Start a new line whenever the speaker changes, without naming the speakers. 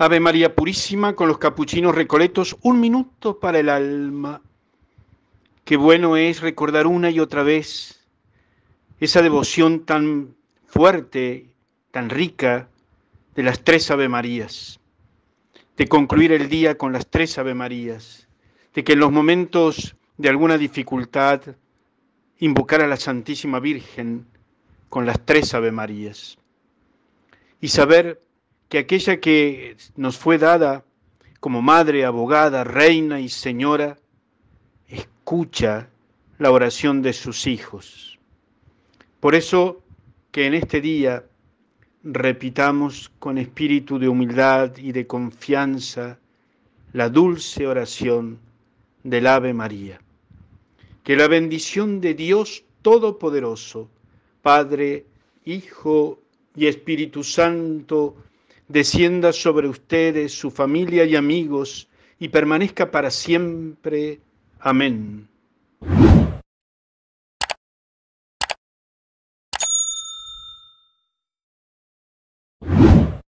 Ave María Purísima con los capuchinos recoletos, un minuto para el alma. Qué bueno es recordar una y otra vez esa devoción tan fuerte, tan rica de las tres Ave Marías, de concluir el día con las tres Ave Marías, de que en los momentos de alguna dificultad invocar a la Santísima Virgen con las tres Ave Marías y saber que aquella que nos fue dada como madre, abogada, reina y señora, escucha la oración de sus hijos. Por eso que en este día repitamos con espíritu de humildad y de confianza la dulce oración del Ave María. Que la bendición de Dios Todopoderoso, Padre, Hijo y Espíritu Santo, descienda sobre ustedes, su familia y amigos, y permanezca para siempre. Amén.